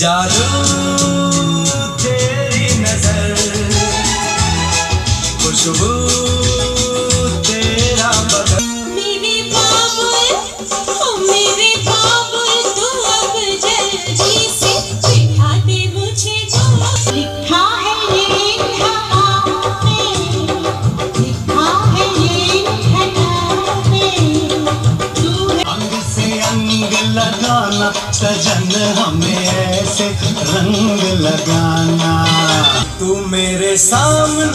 जादू तेरी नजर खुशबू मेरे सामने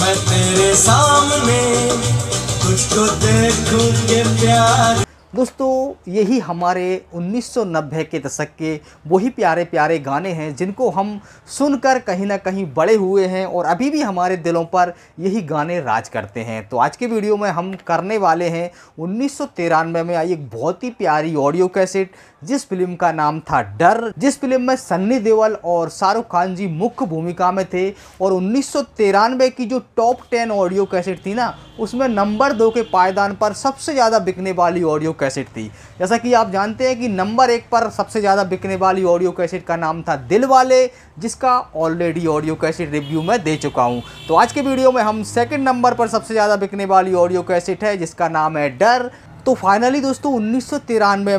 मैं तेरे सामने कुछ तो देखूं के प्यार दोस्तों यही हमारे 1990 के दशक के वही प्यारे प्यारे गाने हैं जिनको हम सुनकर कहीं ना कहीं बड़े हुए हैं और अभी भी हमारे दिलों पर यही गाने राज करते हैं तो आज के वीडियो में हम करने वाले हैं उन्नीस में आई एक बहुत ही प्यारी ऑडियो कैसेट जिस फिल्म का नाम था डर जिस फिल्म में सन्नी देवल और शाहरुख खान जी मुख्य भूमिका में थे और उन्नीस की जो टॉप टेन ऑडियो कैसेट थी ना उसमें नंबर दो के पायदान पर सबसे ज़्यादा बिकने वाली ऑडियो कैसेट थी जैसा कि आप जानते हैं कि नंबर एक पर सबसे ज़्यादा बिकने वाली ऑडियो कैसेट का नाम था दिल वाले जिसका ऑलरेडी ऑडियो कैसेट रिव्यू में दे चुका हूँ तो आज के वीडियो में हम सेकेंड नंबर पर सबसे ज़्यादा बिकने वाली ऑडियो कैसेट है जिसका नाम है डर तो फाइनली दोस्तों उन्नीस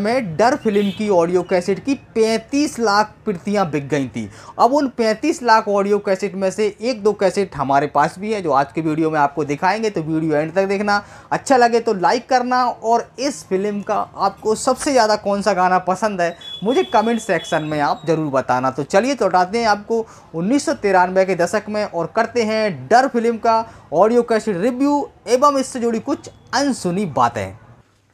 में डर फिल्म की ऑडियो कैसेट की 35 लाख प्रतियां बिक गई थी अब उन 35 लाख ऑडियो कैसेट में से एक दो कैसेट हमारे पास भी है जो आज के वीडियो में आपको दिखाएंगे तो वीडियो एंड तक देखना अच्छा लगे तो लाइक करना और इस फिल्म का आपको सबसे ज़्यादा कौन सा गाना पसंद है मुझे कमेंट सेक्शन में आप ज़रूर बताना तो चलिए लौटाते तो हैं आपको उन्नीस के दशक में और करते हैं डर फिल्म का ऑडियो कैसेट रिव्यू एवं इससे जुड़ी कुछ अनसुनी बातें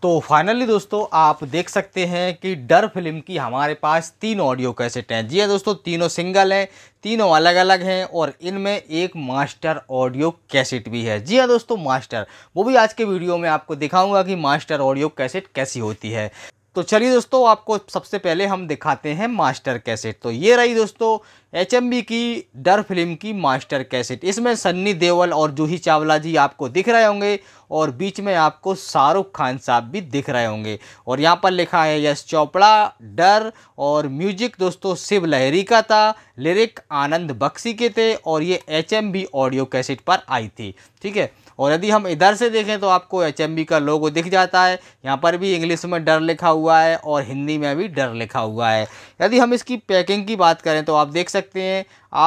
तो फाइनली दोस्तों आप देख सकते हैं कि डर फिल्म की हमारे पास तीन ऑडियो कैसेट हैं जी हाँ दोस्तों तीनों सिंगल हैं तीनों अलग अलग हैं और इनमें एक मास्टर ऑडियो कैसेट भी है जी हाँ दोस्तों मास्टर वो भी आज के वीडियो में आपको दिखाऊंगा कि मास्टर ऑडियो कैसेट कैसी होती है तो चलिए दोस्तों आपको सबसे पहले हम दिखाते हैं मास्टर कैसेट तो ये रही दोस्तों एच की डर फिल्म की मास्टर कैसेट इसमें सन्नी देवल और जूही चावला जी आपको दिख रहे होंगे और बीच में आपको शाहरुख खान साहब भी दिख रहे होंगे और यहाँ पर लिखा है यश चोपड़ा डर और म्यूजिक दोस्तों शिव लहरी का था लिरिक आनंद बख्शी के थे और ये एच ऑडियो कैसेट पर आई थी ठीक है और यदि हम इधर से देखें तो आपको एच का लोगो दिख जाता है यहाँ पर भी इंग्लिश में डर लिखा हुआ है और हिंदी में भी डर लिखा हुआ है यदि हम इसकी पैकिंग की बात करें तो आप देख सकते सकते हैं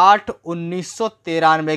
आठ उन्नीस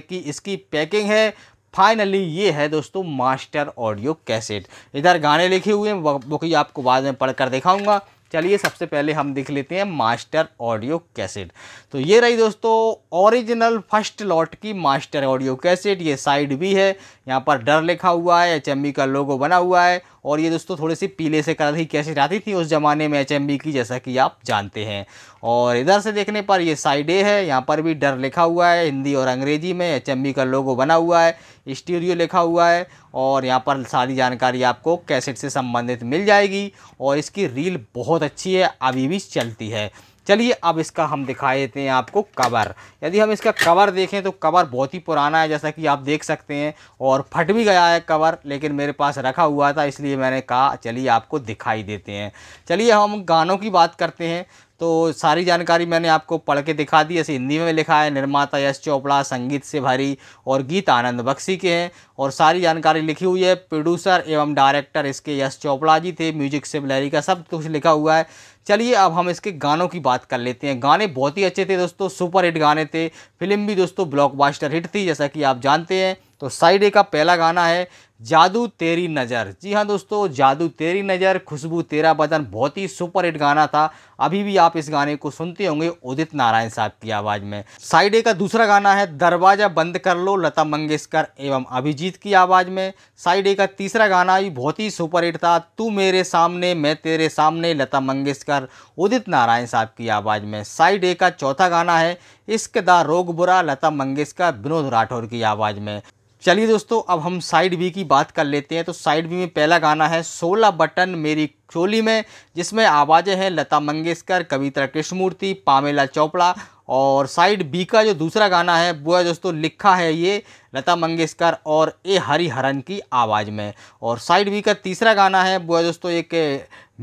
की इसकी पैकिंग है फाइनली ये है दोस्तों मास्टर ऑडियो कैसेट इधर गाने लिखे हुए हैं वो कि आपको बाद में पढ़कर दिखाऊंगा चलिए सबसे पहले हम देख लेते हैं मास्टर ऑडियो कैसेट तो ये रही दोस्तों ओरिजिनल फर्स्ट लॉट की मास्टर ऑडियो कैसेट ये साइड भी है यहाँ पर डर लिखा हुआ है एच का लोगो बना हुआ है और ये दोस्तों थोड़े से पीले से कलर ही कैसेट आती थी उस ज़माने में एच की जैसा कि आप जानते हैं और इधर से देखने पर ये साइड ए है यहाँ पर भी डर लिखा हुआ है हिंदी और अंग्रेजी में एच का लोगो बना हुआ है स्टीरियो लिखा हुआ है और यहाँ पर सारी जानकारी आपको कैसेट से संबंधित मिल जाएगी और इसकी रील बहुत अच्छी है अभी भी चलती है चलिए अब इसका हम दिखा देते हैं आपको कवर यदि हम इसका कवर देखें तो कवर बहुत ही पुराना है जैसा कि आप देख सकते हैं और फट भी गया है कवर लेकिन मेरे पास रखा हुआ था इसलिए मैंने कहा चलिए आपको दिखाई देते हैं चलिए हम गानों की बात करते हैं तो सारी जानकारी मैंने आपको पढ़ के दिखा दी ऐसे हिंदी में लिखा है निर्माता यश चोपड़ा संगीत से भरी और गीत आनंद बख्शी के हैं और सारी जानकारी लिखी हुई है प्रोड्यूसर एवं डायरेक्टर इसके यश चोपड़ा जी थे म्यूजिक से लहरी का सब कुछ लिखा हुआ है चलिए अब हम इसके गानों की बात कर लेते हैं गाने बहुत ही अच्छे थे दोस्तों सुपर हिट गाने थे फिल्म भी दोस्तों ब्लॉकबस्टर हिट थी जैसा कि आप जानते हैं तो साइड ए का पहला गाना है जादू तेरी नज़र जी हाँ दोस्तों जादू तेरी नज़र खुशबू तेरा बदन बहुत ही सुपर हिट गाना था अभी भी आप इस गाने को सुनते होंगे उदित नारायण साहब की आवाज़ में साइड ए का दूसरा गाना है दरवाज़ा बंद कर लो लता मंगेशकर एवं अभिजीत की आवाज़ में साइड ए का तीसरा गाना भी बहुत ही सुपर हिट था तू मेरे सामने मैं तेरे सामने लता मंगेशकर उदित नारायण साहब की आवाज़ में साइड ए का चौथा गाना है इश्क दा रोग बुरा लता मंगेशकर विनोद राठौर की आवाज़ में चलिए दोस्तों अब हम साइड बी की बात कर लेते हैं तो साइड बी में पहला गाना है सोलह बटन मेरी चोली में जिसमें आवाज़ें हैं लता मंगेशकर कविता कृष्णमूर्ति पामेला चोपड़ा और साइड बी का जो दूसरा गाना है वो है दोस्तों लिखा है ये लता मंगेशकर और ए हरिहरन की आवाज़ में और साइड बी का तीसरा गाना है वो है दोस्तों एक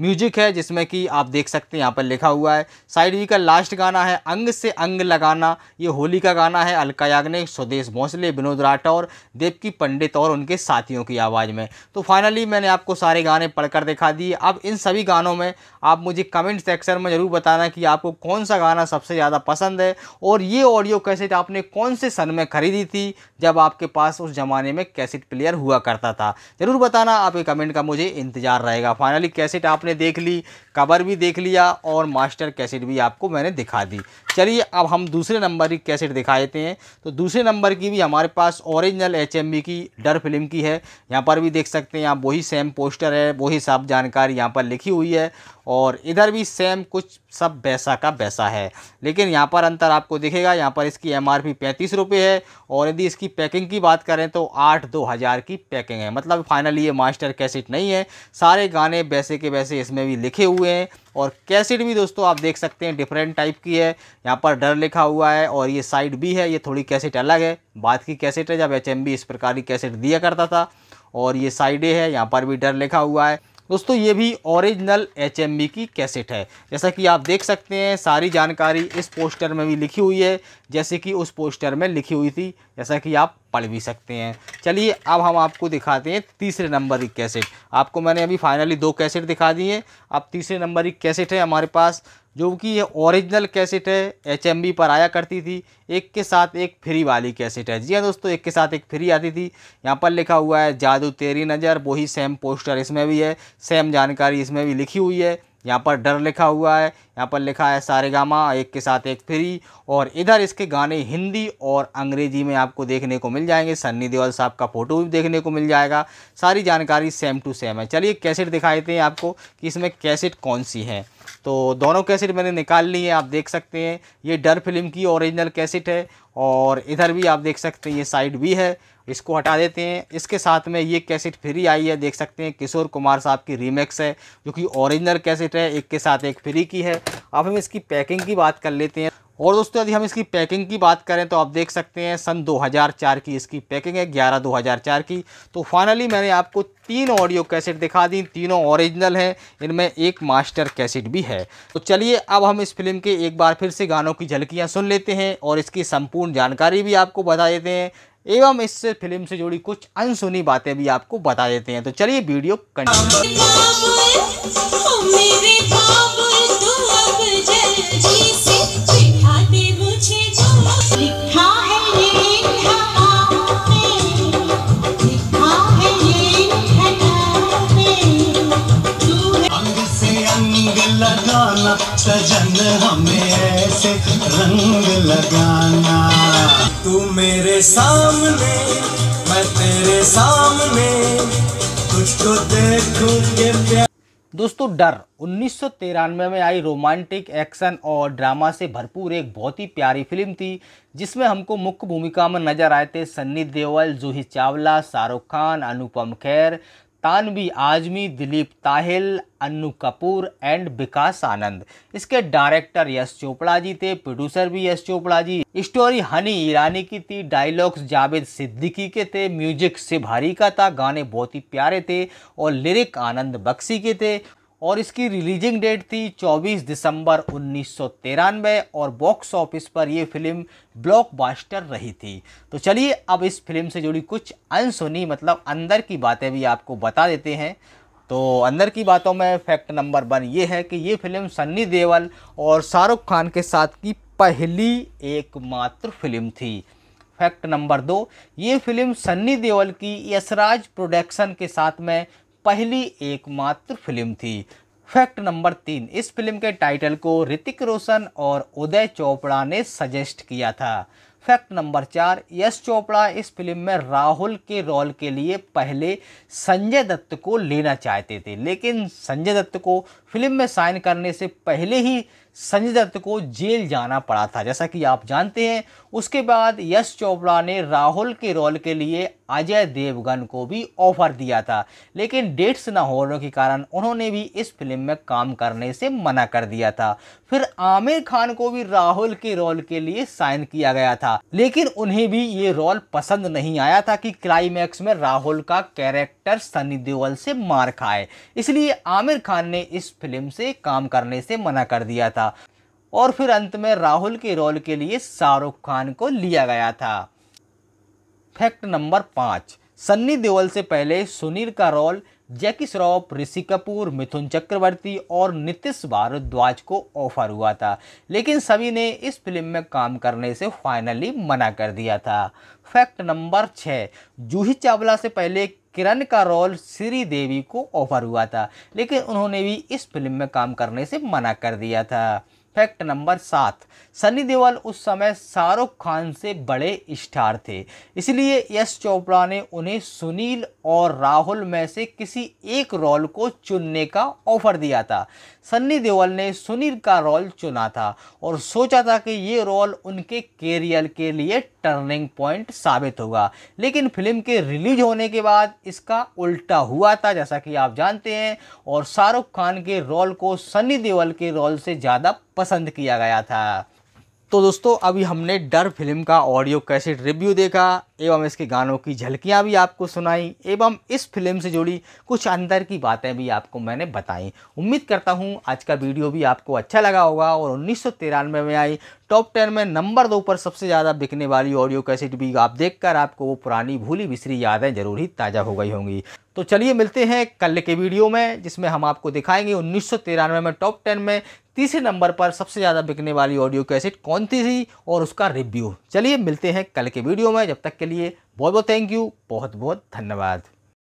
म्यूजिक है जिसमें कि आप देख सकते हैं यहाँ पर लिखा हुआ है साइड बी का लास्ट गाना है अंग से अंग लगाना ये होली का गाना है अलका याग्निक स्वदेश भोंसले विनोद राठौर देवकी पंडित और उनके साथियों की आवाज़ में तो फाइनली मैंने आपको सारे गाने पढ़कर दिखा दिए अब इन सभी गानों में आप मुझे कमेंट सेक्शन में ज़रूर बताना कि आपको कौन सा गाना सबसे ज़्यादा पसंद है और ये ऑडियो कैसेट आपने कौन से सन में खरीदी थी जब आपके पास उस ज़माने में कैसेट प्लेयर हुआ करता था ज़रूर बताना आपके कमेंट का मुझे इंतज़ार रहेगा फाइनली कैसेट आप आपने देख ली कवर भी देख लिया और मास्टर कैसेट भी आपको मैंने दिखा दी चलिए अब हम दूसरे नंबर की कैसेट दिखा देते हैं तो दूसरे नंबर की भी हमारे पास ओरिजिनल एच की डर फिल्म की है यहाँ पर भी देख सकते हैं आप वही सेम पोस्टर है वही सब जानकारी यहाँ पर लिखी हुई है और इधर भी सेम कुछ सब वैसा का वैसा है लेकिन यहाँ पर अंतर आपको दिखेगा यहाँ पर इसकी एम आर पी पैंतीस है और यदि इसकी पैकिंग की बात करें तो आठ दो हज़ार की पैकिंग है मतलब फाइनली ये मास्टर कैसेट नहीं है सारे गाने वैसे के वैसे से इसमें भी लिखे हुए हैं और कैसेट भी दोस्तों आप देख सकते हैं डिफरेंट टाइप की है यहाँ पर डर लिखा हुआ है और ये साइड भी है ये थोड़ी कैसेट अलग है बात की कैसेट है जब एच इस प्रकार की कैसेट दिया करता था और ये साइडें है यहाँ पर भी डर लिखा हुआ है दोस्तों ये भी ओरिजिनल एच की कैसेट है जैसा कि आप देख सकते हैं सारी जानकारी इस पोस्टर में भी लिखी हुई है जैसे कि उस पोस्टर में लिखी हुई थी जैसा कि आप पढ़ भी सकते हैं चलिए अब हम आपको दिखाते हैं तीसरे नंबर की कैसेट आपको मैंने अभी फाइनली दो कैसेट दिखा दी है अब तीसरे नंबर की कैसेट है हमारे पास जो कि ये ओरिजिनल कैसेट है एच पर आया करती थी एक के साथ एक फ्री वाली कैसेट है जी हाँ दोस्तों एक के साथ एक फ्री आती थी यहाँ पर लिखा हुआ है जादू तेरी नज़र वही सेम पोस्टर इसमें भी है सेम जानकारी इसमें भी लिखी हुई है यहाँ पर डर लिखा हुआ है यहाँ पर लिखा है सारे गामा एक के साथ एक फ्री और इधर इसके गाने हिंदी और अंग्रेजी में आपको देखने को मिल जाएंगे सन्नी देओल साहब का फ़ोटो भी देखने को मिल जाएगा सारी जानकारी सेम टू सेम है चलिए कैसेट दिखा देते हैं आपको कि इसमें कैसेट कौन सी है तो दोनों कैसेट मैंने निकाल ली है आप देख सकते हैं ये डर फिल्म की ओरिजिनल कैसेट है और इधर भी आप देख सकते हैं ये साइड भी है इसको हटा देते हैं इसके साथ में ये कैसेट फ्री आई है देख सकते हैं किशोर कुमार साहब की रीमेक्स है जो कि ओरिजिनल कैसेट है एक के साथ एक फ्री की है अब हम इसकी पैकिंग की बात कर लेते हैं और दोस्तों यदि हम इसकी पैकिंग की बात करें तो आप देख सकते हैं सन 2004 की इसकी पैकिंग है 11 2004 की तो फाइनली मैंने आपको तीन ऑडियो कैसेट दिखा दी तीनों ओरिजिनल हैं इनमें एक मास्टर कैसेट भी है तो चलिए अब हम इस फिल्म के एक बार फिर से गानों की झलकियाँ सुन लेते हैं और इसकी संपूर्ण जानकारी भी आपको बता देते हैं एवं इससे फिल्म से जुड़ी कुछ अनसुनी बातें भी आपको बता देते हैं तो चलिए वीडियो कंटिन्यू सजन हमें से रंग लगाना तू मेरे सामने मैं तेरे सामने तुझको के प्यार दोस्तों डर उन्नीस में आई रोमांटिक एक्शन और ड्रामा से भरपूर एक बहुत ही प्यारी फिल्म थी जिसमें हमको मुख्य भूमिका में नजर आए थे सन्नी देओल जूही चावला शाहरुख खान अनुपम खैर तानवी आजमी दिलीप ताहिल अन्नू कपूर एंड विकास आनंद इसके डायरेक्टर यश चोपड़ा जी थे प्रोड्यूसर भी यश चोपड़ा जी स्टोरी हनी ईरानी की थी डायलॉग्स जावेद सिद्दीकी के थे म्यूजिक से का था गाने बहुत ही प्यारे थे और लिरिक आनंद बख्शी के थे और इसकी रिलीजिंग डेट थी 24 दिसंबर उन्नीस और बॉक्स ऑफिस पर यह फिल्म ब्लॉकबस्टर रही थी तो चलिए अब इस फिल्म से जुड़ी कुछ अनसुनी मतलब अंदर की बातें भी आपको बता देते हैं तो अंदर की बातों में फैक्ट नंबर वन ये है कि ये फिल्म सन्नी देवल और शाहरुख खान के साथ की पहली एकमात्र फिल्म थी फैक्ट नंबर दो ये फिल्म सन्नी देओल की यशराज प्रोडक्शन के साथ में पहली एकमात्र फिल्म थी फैक्ट नंबर तीन इस फिल्म के टाइटल को ऋतिक रोशन और उदय चोपड़ा ने सजेस्ट किया था फैक्ट नंबर चार यश चोपड़ा इस फिल्म में राहुल के रोल के लिए पहले संजय दत्त को लेना चाहते थे लेकिन संजय दत्त को फिल्म में साइन करने से पहले ही संजय दत्त को जेल जाना पड़ा था जैसा कि आप जानते हैं उसके बाद यश चोपड़ा ने राहुल के रोल के लिए अजय देवगन को भी ऑफर दिया था लेकिन डेट्स ना होने के कारण उन्होंने भी इस फिल्म में काम करने से मना कर दिया था फिर आमिर खान को भी राहुल के रोल के लिए साइन किया गया था लेकिन उन्हें भी ये रोल पसंद नहीं आया था कि क्लाइमैक्स में राहुल का कैरेक्टर एक्टर सनी देओल से मार खाए इसलिए आमिर खान ने इस फिल्म से काम करने से मना कर दिया था और फिर अंत में राहुल के रोल के लिए शाहरुख खान को लिया गया था फैक्ट नंबर पाँच सन्नी देओल से पहले सुनील का रोल जैकी श्रॉफ ऋषि कपूर मिथुन चक्रवर्ती और नितिश भारद्वाज को ऑफर हुआ था लेकिन सभी ने इस फिल्म में काम करने से फाइनली मना कर दिया था फैक्ट नंबर छः जूही चावला से पहले किरण का रोल श्री देवी को ऑफर हुआ था लेकिन उन्होंने भी इस फिल्म में काम करने से मना कर दिया था फैक्ट नंबर सात सनी देओल उस समय शाहरुख खान से बड़े स्टार थे इसलिए यश चोपड़ा ने उन्हें सुनील और राहुल में से किसी एक रोल को चुनने का ऑफर दिया था सन्नी देओल ने सुनील का रोल चुना था और सोचा था कि ये रोल उनके करियर के लिए टर्निंग पॉइंट साबित होगा लेकिन फिल्म के रिलीज होने के बाद इसका उल्टा हुआ था जैसा कि आप जानते हैं और शाहरुख खान के रोल को सन्नी देओल के रोल से ज़्यादा पसंद किया गया था तो दोस्तों अभी हमने डर फिल्म का ऑडियो कैसेट रिव्यू देखा एवं इसके गानों की झलकियां भी आपको सुनाई एवं इस फिल्म से जुड़ी कुछ अंदर की बातें भी आपको मैंने बताई उम्मीद करता हूं आज का वीडियो भी आपको अच्छा लगा होगा और उन्नीस में आई टॉप टेन में नंबर दो पर सबसे ज़्यादा बिकने वाली ऑडियो कैसेट भी आप देख आपको वो पुरानी भूली बिसरी यादें जरूर ही ताज़ा हो गई होंगी तो चलिए मिलते हैं कल के वीडियो में जिसमें हम आपको दिखाएंगे उन्नीस में टॉप टेन में तीसरे नंबर पर सबसे ज़्यादा बिकने वाली ऑडियो कैसेट कौन सी थी और उसका रिव्यू चलिए मिलते हैं कल के वीडियो में जब तक के लिए बहुत बहुत थैंक यू बहुत बहुत धन्यवाद